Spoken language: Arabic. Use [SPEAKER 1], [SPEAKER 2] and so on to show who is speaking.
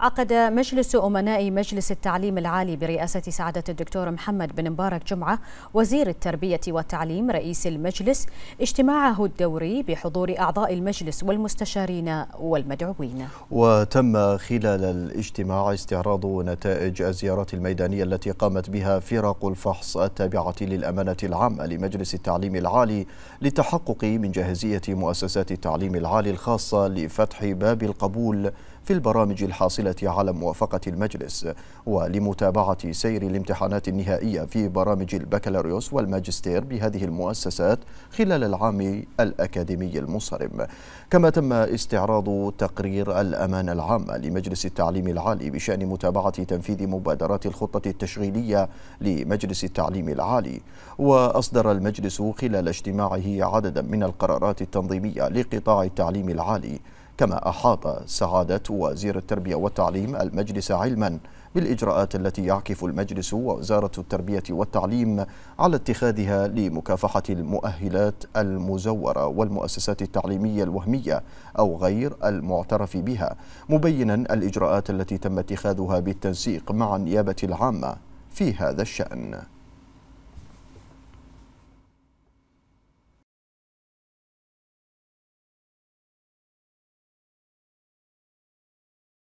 [SPEAKER 1] عقد مجلس أمناء مجلس التعليم العالي برئاسة سعادة الدكتور محمد بن مبارك جمعة وزير التربية والتعليم رئيس المجلس اجتماعه الدوري بحضور أعضاء المجلس والمستشارين والمدعوين
[SPEAKER 2] وتم خلال الاجتماع استعراض نتائج الزيارات الميدانية التي قامت بها فرق الفحص التابعة للأمانة العامة لمجلس التعليم العالي للتحقق من جاهزية مؤسسات التعليم العالي الخاصة لفتح باب القبول في البرامج الحاصلة على موافقة المجلس ولمتابعة سير الامتحانات النهائية في برامج البكالوريوس والماجستير بهذه المؤسسات خلال العام الأكاديمي المنصرم كما تم استعراض تقرير الأمانة العامة لمجلس التعليم العالي بشأن متابعة تنفيذ مبادرات الخطة التشغيلية لمجلس التعليم العالي وأصدر المجلس خلال اجتماعه عددا من القرارات التنظيمية لقطاع التعليم العالي كما أحاط سعادة وزير التربية والتعليم المجلس علما بالإجراءات التي يعكف المجلس ووزارة التربية والتعليم على اتخاذها لمكافحة المؤهلات المزورة والمؤسسات التعليمية الوهمية أو غير المعترف بها مبينا الإجراءات التي تم اتخاذها بالتنسيق مع النيابة العامة
[SPEAKER 1] في هذا الشأن